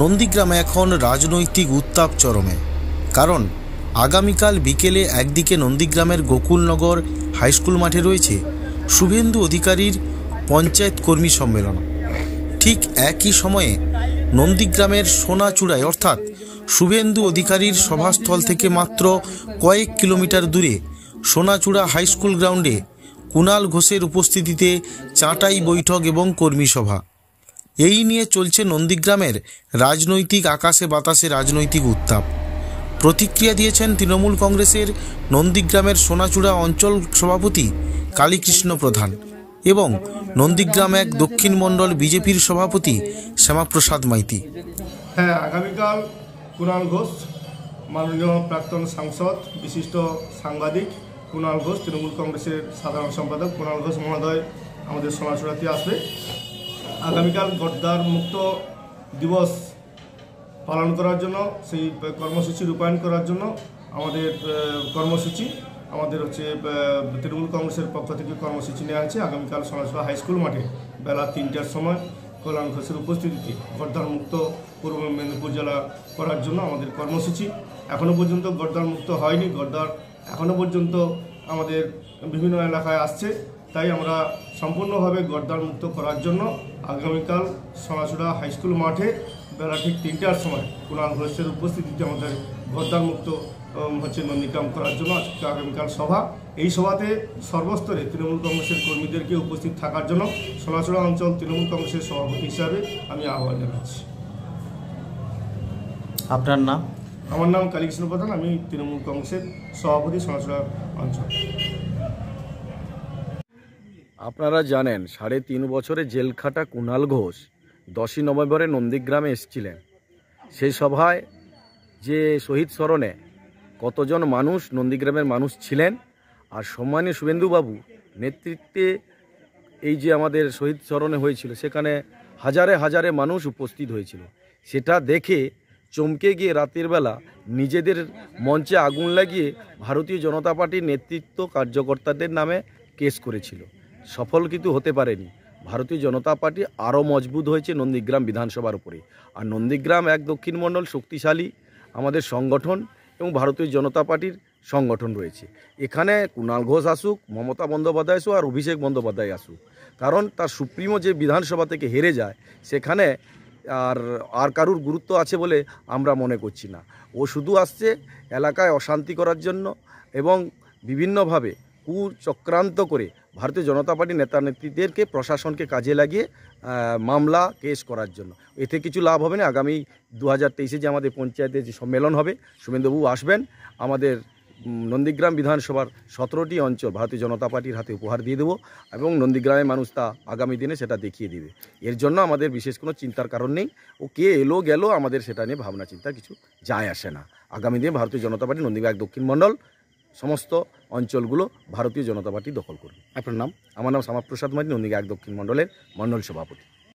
নন্দীগ্রামে এখন রাজনৈতিক উত্তাপ চরমে কারণ আগামীকাল বিকেলে একদিকে নন্দীগ্রামের গোকুলনগর হাইস্কুল মাঠে রয়েছে শুভেন্দু অধিকারীর পঞ্চায়েত কর্মী সম্মেলন ঠিক একই সময়ে নন্দীগ্রামের সোনাচূড়ায় অর্থাৎ শুভেন্দু অধিকারীর সভাস্থল থেকে মাত্র কয়েক কিলোমিটার দূরে সোনাচূড়া হাইস্কুল গ্রাউন্ডে কুণাল ঘোষের উপস্থিতিতে চাটাই বৈঠক এবং কর্মী সভা এই নিয়ে চলছে নন্দীগ্রামের রাজনৈতিক আকাশে বাতাসে রাজনৈতিক উত্তাপ প্রতিক্রিয়া দিয়েছেন তৃণমূল কংগ্রেসের নন্দীগ্রামের সোনাচূড়া অঞ্চল সভাপতি কালীকৃষ্ণ প্রধান এবং নন্দীগ্রাম এক দক্ষিণ মণ্ডল বিজেপির সভাপতি শ্যামাপ্রসাদ মাইতি হ্যাঁ আগামীকাল কুণাল ঘোষ মাননীয় প্রাক্তন সাংসদ বিশিষ্ট সাংবাদিক কুণাল ঘোষ তৃণমূল কংগ্রেসের সাধারণ সম্পাদক কুণাল ঘোষ মহোদয় আমাদের সোনাচূড়াতে আসবে আগামীকাল গদ্দার মুক্ত দিবস পালন করার জন্য সেই কর্মসূচি রূপায়ণ করার জন্য আমাদের কর্মসূচি আমাদের হচ্ছে তৃণমূল কংগ্রেসের পক্ষ থেকে কর্মসূচি নেওয়া হয়েছে আগামীকাল সরাসরি হাইস্কুল মাঠে বেলা তিনটার সময় কল্যাণ ঘোষের উপস্থিতিতে গদ্দার মুক্ত পূর্ব মেদিনীপুর জেলা করার জন্য আমাদের কর্মসূচি এখনও পর্যন্ত গদ্দার মুক্ত হয়নি গদ্দার এখনও পর্যন্ত আমাদের বিভিন্ন এলাকায় আসছে তাই আমরা সম্পূর্ণভাবে গড্ডার মুক্ত করার জন্য আগামীকাল সোনাচুড়া হাইস্কুল মাঠে বেলা ঠিক তিনটার সময় কুণাল ঘোষের উপস্থিতিতে আমাদের গড্ডার মুক্ত হচ্ছে নন্দীগ্রাম করার জন্য আজকে আগামীকাল সভা এই সভাতে সর্বস্তরে তৃণমূল কংগ্রেসের কর্মীদেরকে উপস্থিত থাকার জন্য সোনাচুড়া অঞ্চল তৃণমূল কংগ্রেসের সভাপতি হিসাবে আমি আহ্বান জানাচ্ছি আপনার নাম আমার নাম কালীকৃষ্ণ প্রধান আমি তৃণমূল কংগ্রেসের সভাপতি সোনাচুড়া অঞ্চল আপনারা জানেন সাড়ে তিন বছরে জেলখাটা কুণাল ঘোষ দশই নভেম্বরে নন্দীগ্রামে এসেছিলেন সেই সভায় যে শহীদ স্মরণে কতজন মানুষ নন্দীগ্রামের মানুষ ছিলেন আর সম্মানীয় শুভেন্দুবাবু নেতৃত্বে এই যে আমাদের শহীদ স্মরণে হয়েছিল সেখানে হাজারে হাজারে মানুষ উপস্থিত হয়েছিল সেটা দেখে চমকে গিয়ে রাতের বেলা নিজেদের মঞ্চে আগুন লাগিয়ে ভারতীয় জনতা পার্টির নেতৃত্ব কার্যকর্তাদের নামে কেস করেছিল সফল কিন্তু হতে পারেনি ভারতীয় জনতা পার্টি আরও মজবুত হয়েছে নন্দীগ্রাম বিধানসভার উপরে আর নন্দীগ্রাম এক দক্ষিণমণ্ডল শক্তিশালী আমাদের সংগঠন এবং ভারতীয় জনতা পার্টির সংগঠন রয়েছে এখানে কুণাল ঘোষ আসুক মমতা বন্দ্যোপাধ্যায় আসুক আর অভিষেক বন্দ্যোপাধ্যায় আসুক কারণ তার সুপ্রিমো যে বিধানসভা থেকে হেরে যায় সেখানে আর আর কারুর গুরুত্ব আছে বলে আমরা মনে করছি না ও শুধু আসছে এলাকায় অশান্তি করার জন্য এবং বিভিন্নভাবে কুচক্রান্ত করে ভারতীয় জনতা পার্টি নেতা নেত্রীদেরকে প্রশাসনকে কাজে লাগিয়ে মামলা কেস করার জন্য এতে কিছু লাভ হবে না আগামী দু হাজার যে আমাদের পঞ্চায়েতে যে সম্মেলন হবে সুমেন্দ্রবাবু আসবেন আমাদের নন্দীগ্রাম বিধানসভার সতেরোটি অঞ্চল ভারতীয় জনতা পার্টির হাতে উপহার দিয়ে দেবো এবং নন্দীগ্রামের মানুষ তা আগামী দিনে সেটা দেখিয়ে দিবে এর জন্য আমাদের বিশেষ কোনো চিন্তার কারণ নেই ও কে এলো গেল আমাদের সেটা নিয়ে ভাবনা চিন্তা কিছু যায় আসে না আগামী দিনে ভারতীয় জনতা পার্টি নন্দীগ্রাম দক্ষিণ মণ্ডল সমস্ত অঞ্চলগুলো ভারতীয় জনতা পার্টি দখল করবে আপনার নাম আমার নাম শ্যামাপ্রসাদ মাঝি এক দক্ষিণ মণ্ডলের মণ্ডল সভাপতি